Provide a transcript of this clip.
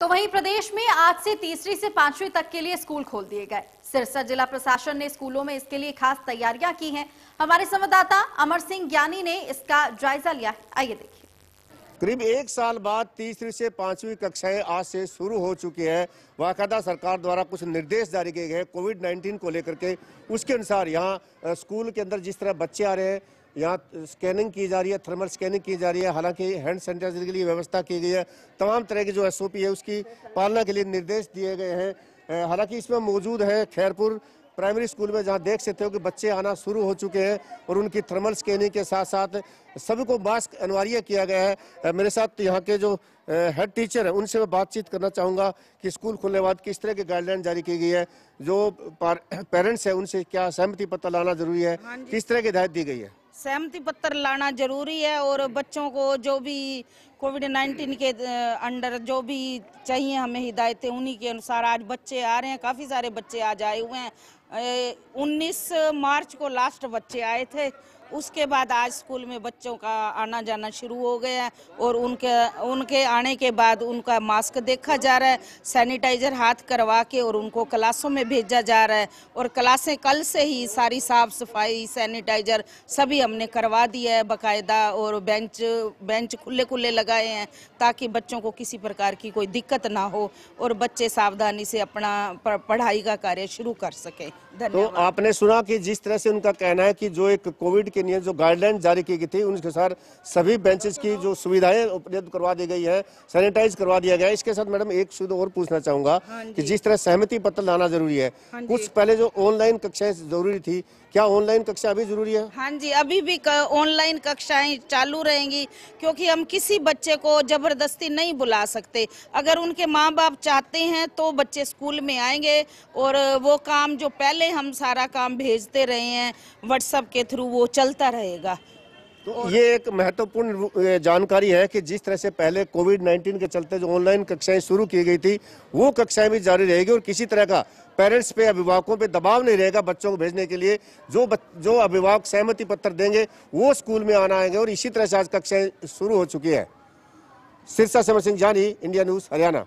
तो वहीं प्रदेश में आज से तीसरी से पांचवी तक के लिए स्कूल खोल दिए गए सिरसा जिला प्रशासन ने स्कूलों में इसके लिए खास तैयारियां की हैं हमारे संवाददाता अमर सिंह ज्ञानी ने इसका जायजा लिया आइए देखिए करीब एक साल बाद तीसरी से पांचवी कक्षाएं आज से शुरू हो चुकी है वाकदा सरकार द्वारा कुछ निर्देश जारी किए गए कोविड 19 को लेकर के उसके अनुसार यहाँ स्कूल के अंदर जिस तरह बच्चे आ रहे हैं यहाँ स्कैनिंग की जा रही है थर्मल स्कैनिंग की जा रही है हालांकि हैंड सैनिटाइजर के लिए व्यवस्था की गई है तमाम तरह की जो एस है उसकी पालना के लिए निर्देश दिए गए हैं हालांकि इसमें मौजूद है खैरपुर प्राइमरी स्कूल में जहां देख सकते हो कि बच्चे आना शुरू हो चुके हैं और उनकी थर्मल स्कैनिंग के साथ साथ सभी को मास्क अनिवार्य किया गया है मेरे साथ यहाँ के जो हेड टीचर हैं उनसे मैं बातचीत करना चाहूँगा कि स्कूल खुलने बाद किस तरह की गाइडलाइन जारी की गई है जो पेरेंट्स हैं उनसे क्या सहमति पता लाना जरूरी है हाँ किस तरह की हिदायत दी गई है सहमति पत्र लाना ज़रूरी है और बच्चों को जो भी कोविड नाइन्टीन के अंडर जो भी चाहिए हमें हिदायतें उन्हीं के अनुसार आज बच्चे आ रहे हैं काफ़ी सारे बच्चे आज आए हुए हैं उन्नीस मार्च को लास्ट बच्चे आए थे उसके बाद आज स्कूल में बच्चों का आना जाना शुरू हो गया है और उनके उनके आने के बाद उनका मास्क देखा जा रहा है सैनिटाइजर हाथ करवा के और उनको क्लासों में भेजा जा रहा है और क्लासें कल से ही सारी साफ सफाई सैनिटाइजर सभी हमने करवा दिया है बाकायदा और बेंच बेंच खुले खुले लगा लगाए हैं ताकि बच्चों को किसी प्रकार की कोई दिक्कत ना हो और बच्चे सावधानी से अपना पढ़ाई का कार्य शुरू कर सके तो आपने सुना कि जिस तरह से उनका कहना है कि जो एक कोविड के नियम जो गाइडलाइन जारी की गई थी उनके साथ सभी बेंचेस की जो सुविधाएं उपलब्ध करवा दी गई है सैनिटाइज करवा दिया गया इसके साथ मैडम एक शुद्ध और पूछना चाहूंगा हाँ कि जिस तरह सहमति पत्र लाना जरूरी है हाँ कुछ पहले जो ऑनलाइन कक्षाएं जरूरी थी क्या ऑनलाइन कक्षा अभी जरूरी है हाँ जी अभी भी ऑनलाइन कक्षाएं चालू रहेंगी क्योंकि हम किसी बच्चे को ज़बरदस्ती नहीं बुला सकते अगर उनके माँ बाप चाहते हैं तो बच्चे स्कूल में आएंगे और वो काम जो पहले हम सारा काम भेजते रहे हैं व्हाट्सअप के थ्रू वो चलता रहेगा तो ये एक महत्वपूर्ण जानकारी है कि जिस तरह से पहले कोविड 19 के चलते जो ऑनलाइन कक्षाएं शुरू की गई थी वो कक्षाएं भी जारी रहेगी और किसी तरह का पेरेंट्स पे अभिभावकों पे दबाव नहीं रहेगा बच्चों को भेजने के लिए जो बच, जो अभिभावक सहमति पत्र देंगे वो स्कूल में आना आएंगे और इसी तरह से आज कक्षाएं शुरू हो चुकी है सिरसा समर सिंह जानी इंडिया न्यूज़ हरियाणा